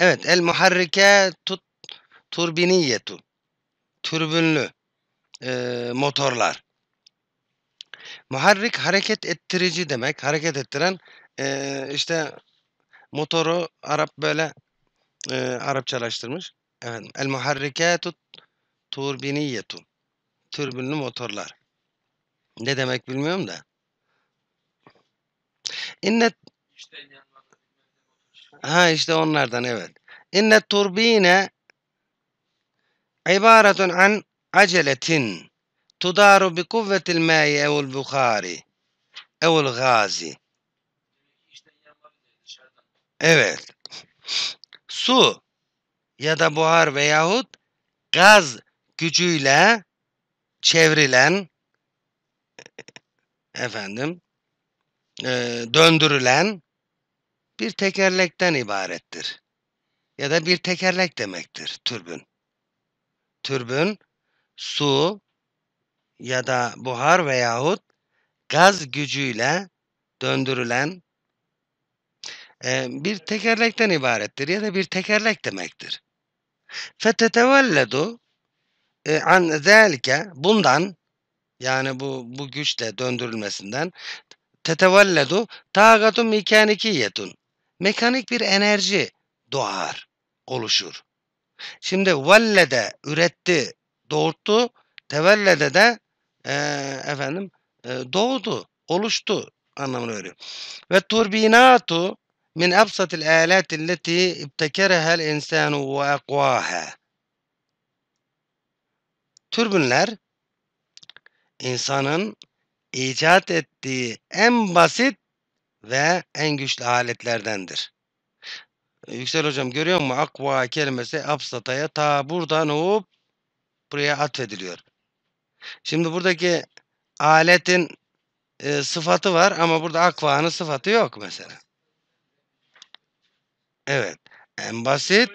Evet. El muharrike tut, turbiniyetu. Türbünlü e, motorlar. Muharrik hareket ettirici demek. Hareket ettiren e, işte motoru Arap böyle e, Arapçalaştırmış. Efendim, el muharrikatu turbiniyetu. Türbünlü motorlar. Ne demek bilmiyorum da. İnne işten yanına. Ha işte onlardan evet. İnne turbine ibaretun an aceletin tudaru bi kuvvetil ma'i evul bukhari evul gazi. Evet. Su ya da buhar veyahut gaz gücüyle çevrilen e, e, efendim e, döndürülen bir tekerlekten ibarettir. Ya da bir tekerlek demektir türbün. Türbün su ya da buhar veyahut gaz gücüyle döndürülen e, bir tekerlekten ibarettir ya da bir tekerlek demektir. فَتَتَوَلَّدُ e, an zelike bundan yani bu bu güçle döndürülmesinden tetevelledu taagatun mekanikiyetun mekanik bir enerji doğar, oluşur. Şimdi vellede üretti, doğurttu, tevellede de e, efendim e, doğdu, oluştu anlamını veriyor. Ve turbinatu min absatil alati allati ibtekerehel insanu ve akvaha. Türbünler insanın icat ettiği en basit ve en güçlü aletlerdendir. E, Yüksel hocam görüyor musun? Akva kelimesi absataya ta buradan hop buraya atfediliyor. Şimdi buradaki aletin e, sıfatı var ama burada akvanın sıfatı yok mesela. Evet. En basit.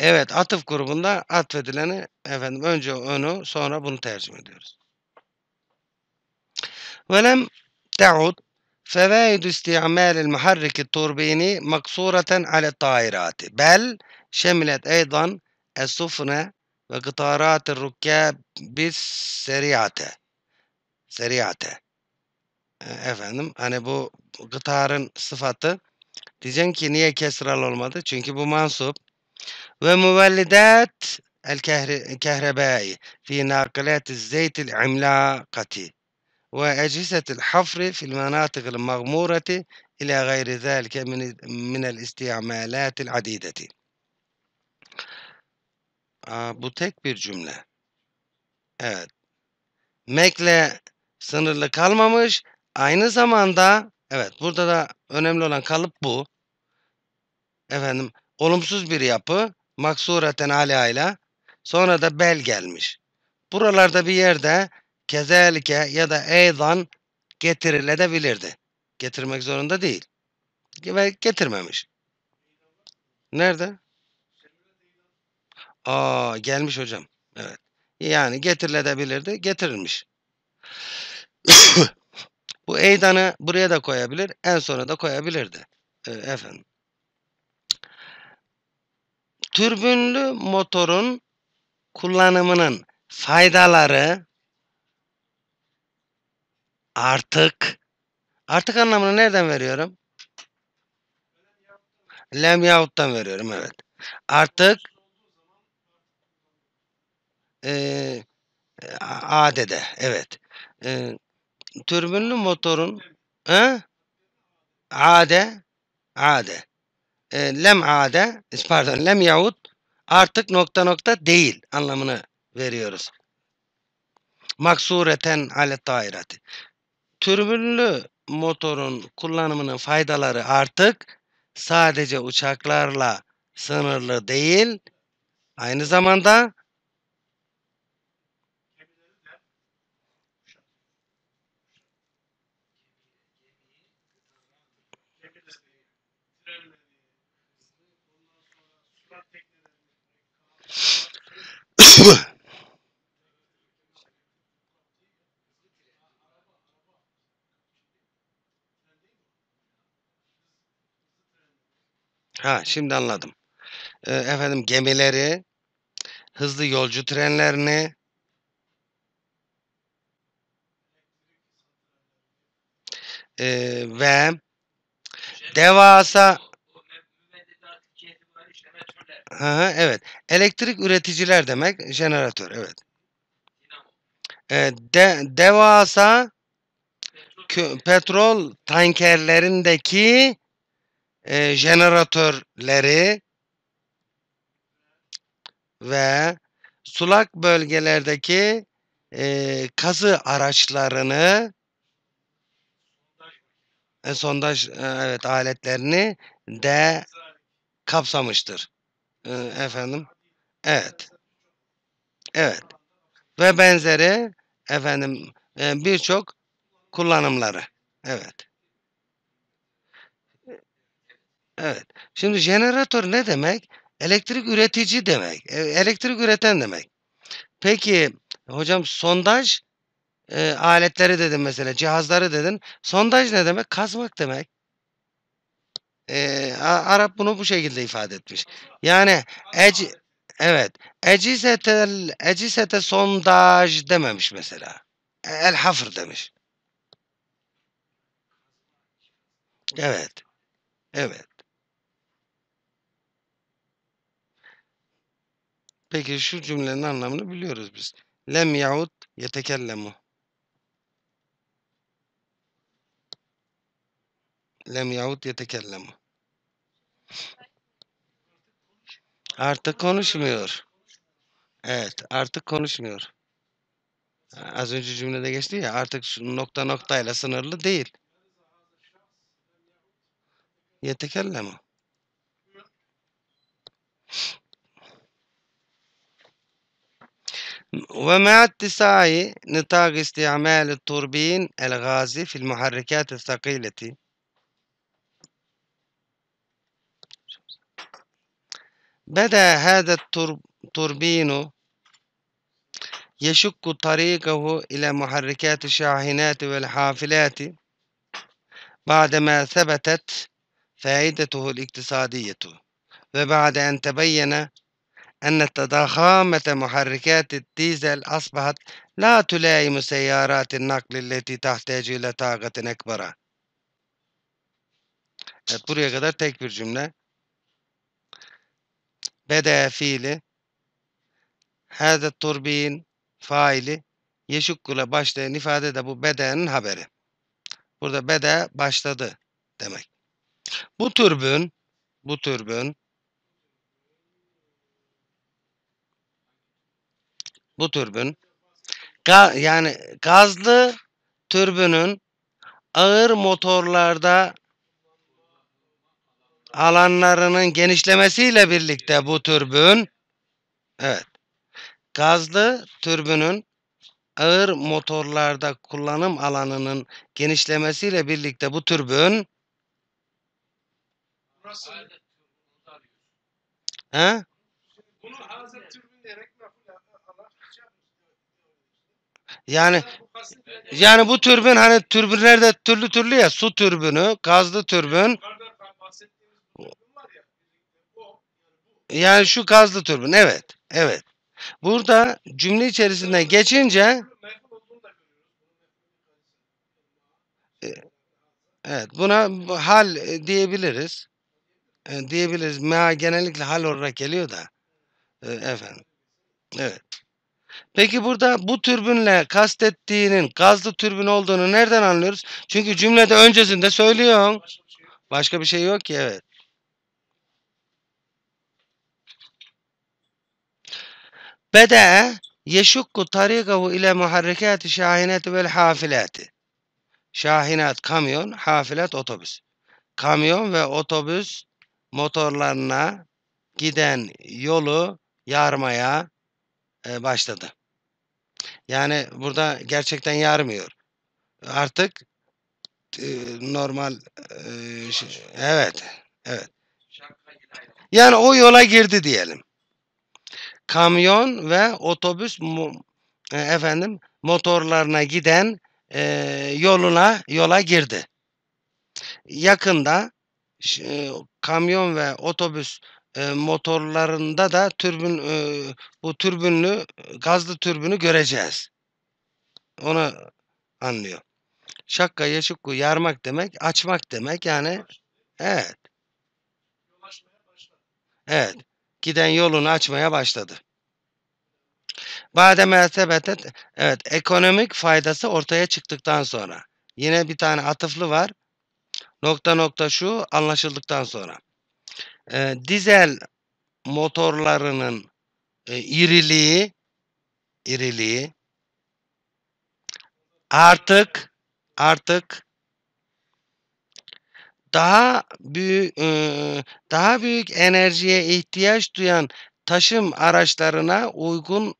Evet. Atıf grubunda atfedileni efendim önce onu sonra bunu tercüme ediyoruz. Velem تعد فوائد استعمال المحرك التوربيني مقصورة على الطائرات بل شملت أيضا السفن وقطارات الركاب بالسريعة سريعة efendim hani bu gıtarın sıfatı diyeceğim ki niye kesral olmadı? Çünkü bu mansup. Ve müvellidat el kehrebai fi nakilat zeytil imlakati وأجهزة الحفر في المناطق المغمورة إلى غير ذلك من من الاستعمالات العديدة. Aa, bu tek bir cümle. Evet. Mekle sınırlı kalmamış. Aynı zamanda evet burada da önemli olan kalıp bu. Efendim olumsuz bir yapı maksureten alayla sonra da bel gelmiş. Buralarda bir yerde kezelike ya da eydan getirilebilirdi. Getirmek zorunda değil. Ve getirmemiş. Nerede? Aa gelmiş hocam. Evet. Yani getirilebilirdi. Getirilmiş. Bu eydanı buraya da koyabilir. En sona da koyabilirdi. Ee, efendim. Türbünlü motorun kullanımının faydaları artık artık anlamını nereden veriyorum? Lem yahuttan veriyorum evet. Artık e, adede evet. E, türbünlü motorun he? ade ade e, lem ade e, pardon lem yahut artık nokta nokta değil anlamını veriyoruz. Maksureten ale tairati. Türbünlü motorun kullanımının faydaları artık sadece uçaklarla sınırlı değil, aynı zamanda Ha şimdi anladım. Ee, efendim gemileri, hızlı yolcu trenlerini, e, ve devasa Aha, evet. Elektrik üreticiler demek jeneratör evet. E, de, devasa petrol, petrol tankerlerindeki e, jeneratörleri ve sulak bölgelerdeki e, kazı araçlarını e, sondaj e, evet aletlerini de kapsamıştır. E, efendim. Evet. Evet. Ve benzeri efendim e, birçok kullanımları. Evet. Evet. Şimdi jeneratör ne demek? Elektrik üretici demek. E, elektrik üreten demek. Peki hocam sondaj e, aletleri dedin mesela cihazları dedin. Sondaj ne demek? Kazmak demek. E, Arap bunu bu şekilde ifade etmiş. Yani eci, evet ecisetel ecisete sondaj dememiş mesela. E, el hafır demiş. Evet. Evet. Peki şu cümlenin anlamını biliyoruz biz. Lem yaud yetekellemu. Lem yaud yetekellemu. Artık konuşmuyor. Evet, artık konuşmuyor. Az önce cümlede geçti ya, artık şu nokta noktayla sınırlı değil. Yetekellemu. ومع اتساع نطاق استعمال التوربين الغازي في المحركات الثقيلة بدأ هذا التوربين يشق طريقه إلى محركات الشاحنات والحافلات بعدما ثبتت فائدته الاقتصادية وبعد أن تبين أن تضخامة محركات الديزل أصبحت لا تلائم سيارات النقل التي تحتاج إلى طاقة أكبر. Evet, buraya kadar tek bir cümle. Bede fiili, hâde turbin faili, yeşukkule başlayan ifade de bu bedenin haberi. Burada bede başladı demek. Bu türbün, bu türbün bu türbün ga, yani gazlı türbünün ağır motorlarda alanlarının genişlemesiyle birlikte bu türbün evet gazlı türbünün ağır motorlarda kullanım alanının genişlemesiyle birlikte bu türbün Burası He? Yani yani bu türbin hani türbinler de türlü türlü ya su türbünü, gazlı türbün. Yani şu gazlı türbün evet. Evet. Burada cümle içerisinde geçince e, Evet buna hal e, diyebiliriz. E, diyebiliriz. Mea genellikle hal olarak geliyor da. Efendim. Evet. Peki burada bu türbünle kastettiğinin gazlı türbün olduğunu nereden anlıyoruz? Çünkü cümlede öncesinde söylüyorsun. Başka bir şey yok ki evet. Bede yeşukku tarikahu ile muharrekati şahineti vel hafileti. Şahinat kamyon, hafilat otobüs. Kamyon ve otobüs motorlarına giden yolu yarmaya, e, başladı. Yani burada gerçekten yarmıyor. Artık e, normal e, evet evet. Yani o yola girdi diyelim. Kamyon ve otobüs efendim motorlarına giden yoluna yola girdi. Yakında kamyon ve otobüs motorlarında da türbün bu türbünlü gazlı türbünü göreceğiz. Onu anlıyor. Şakka yeşukku yarmak demek, açmak demek yani evet. Evet. Giden yolunu açmaya başladı. Badem sebetet evet ekonomik faydası ortaya çıktıktan sonra. Yine bir tane atıflı var. Nokta nokta şu anlaşıldıktan sonra e, dizel motorlarının e, iriliği iriliği artık artık daha büyük e, daha büyük enerjiye ihtiyaç duyan taşım araçlarına uygun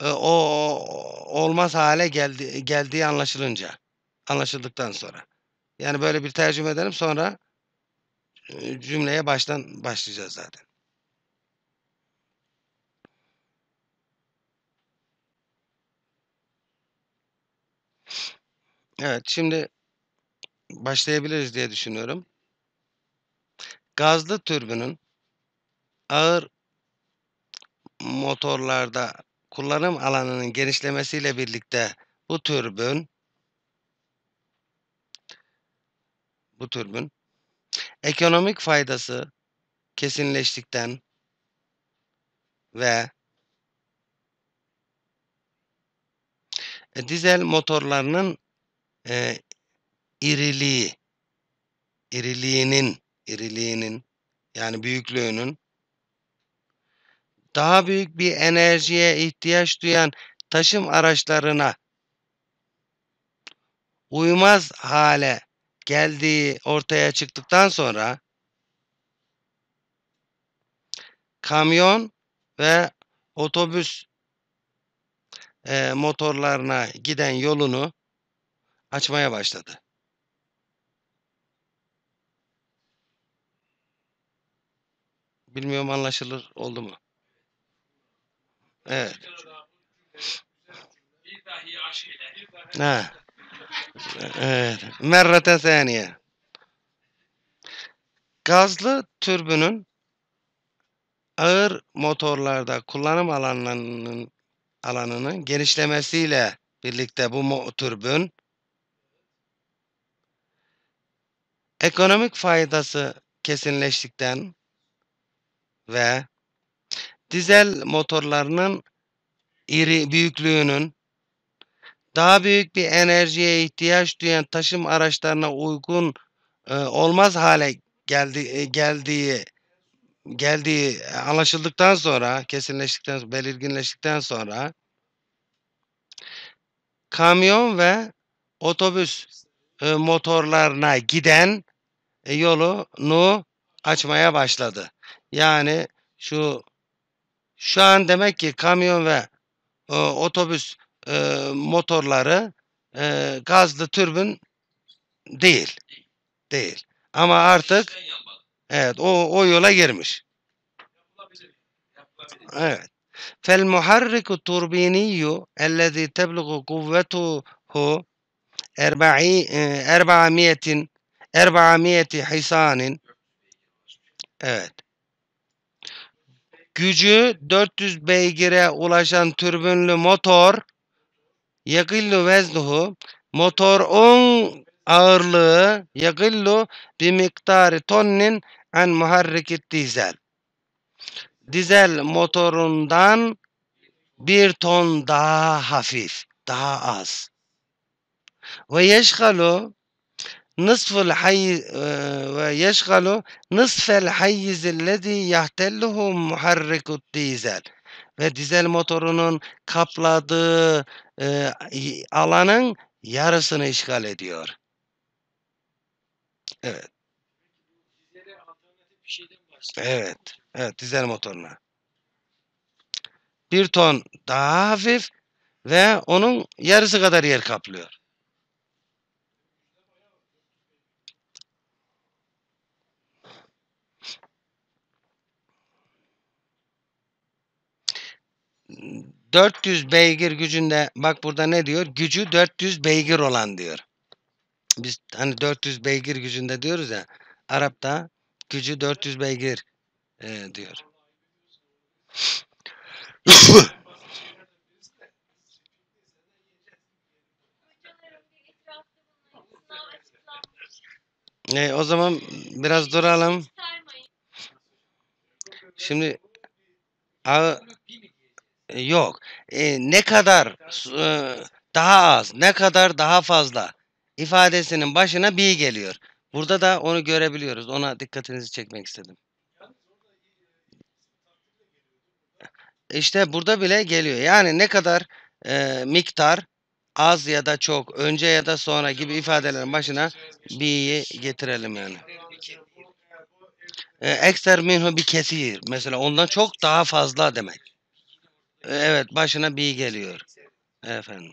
e, o, o olmaz hale geldi geldiği anlaşılınca anlaşıldıktan sonra yani böyle bir tercüme edelim sonra cümleye baştan başlayacağız zaten. Evet şimdi başlayabiliriz diye düşünüyorum. Gazlı türbünün ağır motorlarda kullanım alanının genişlemesiyle birlikte bu türbün bu türbün Ekonomik faydası kesinleştikten ve e, dizel motorlarının e, iriliği, iriliğinin, iriliğinin yani büyüklüğünün daha büyük bir enerjiye ihtiyaç duyan taşım araçlarına uymaz hale geldiği ortaya çıktıktan sonra kamyon ve otobüs e, motorlarına giden yolunu açmaya başladı. Bilmiyorum anlaşılır oldu mu? Evet. Bir Ha. Evet. Merrete saniye. Gazlı türbünün ağır motorlarda kullanım alanlarının alanının genişlemesiyle birlikte bu türbün ekonomik faydası kesinleştikten ve dizel motorlarının iri büyüklüğünün daha büyük bir enerjiye ihtiyaç duyan taşım araçlarına uygun e, olmaz hale geldi e, geldiği geldiği anlaşıldıktan sonra, kesinleştikten, belirginleştikten sonra kamyon ve otobüs e, motorlarına giden e, yolunu açmaya başladı. Yani şu şu an demek ki kamyon ve e, otobüs e, motorları e, gazlı türbin değil. Değil. Ama artık evet o, o yola girmiş. Yapılabilir. Yapılabilir. Evet. فالمحرك التوربيني الذي تبلغ قوته 400 400 hisanin evet gücü 400 beygire ulaşan türbünlü motor Yagillu veznuhu motorun ağırlığı yagillu bir miktarı tonnin en muharrikit dizel. Dizel motorundan bir ton daha hafif, daha az. Ve yeşgalu nısful hayy e, ve yeşgalu nısfel hayyizillezî yahtelluhu muharrikut dizel ve dizel motorunun kapladığı e, alanın yarısını işgal ediyor. Evet. Evet. Evet dizel motoruna. Bir ton daha hafif ve onun yarısı kadar yer kaplıyor. 400 beygir gücünde bak burada ne diyor? Gücü 400 beygir olan diyor. Biz hani 400 beygir gücünde diyoruz ya. Arap'ta gücü 400 beygir e, diyor. e, o zaman biraz duralım. Şimdi ağı e, yok. E, ne kadar e, daha az, ne kadar daha fazla ifadesinin başına bir geliyor. Burada da onu görebiliyoruz. Ona dikkatinizi çekmek istedim. İşte burada bile geliyor. Yani ne kadar e, miktar az ya da çok, önce ya da sonra gibi ifadelerin başına bi'yi getirelim yani. E, Ekster minhu bir kesir. Mesela ondan çok daha fazla demek. Evet başına bir geliyor. Efendim.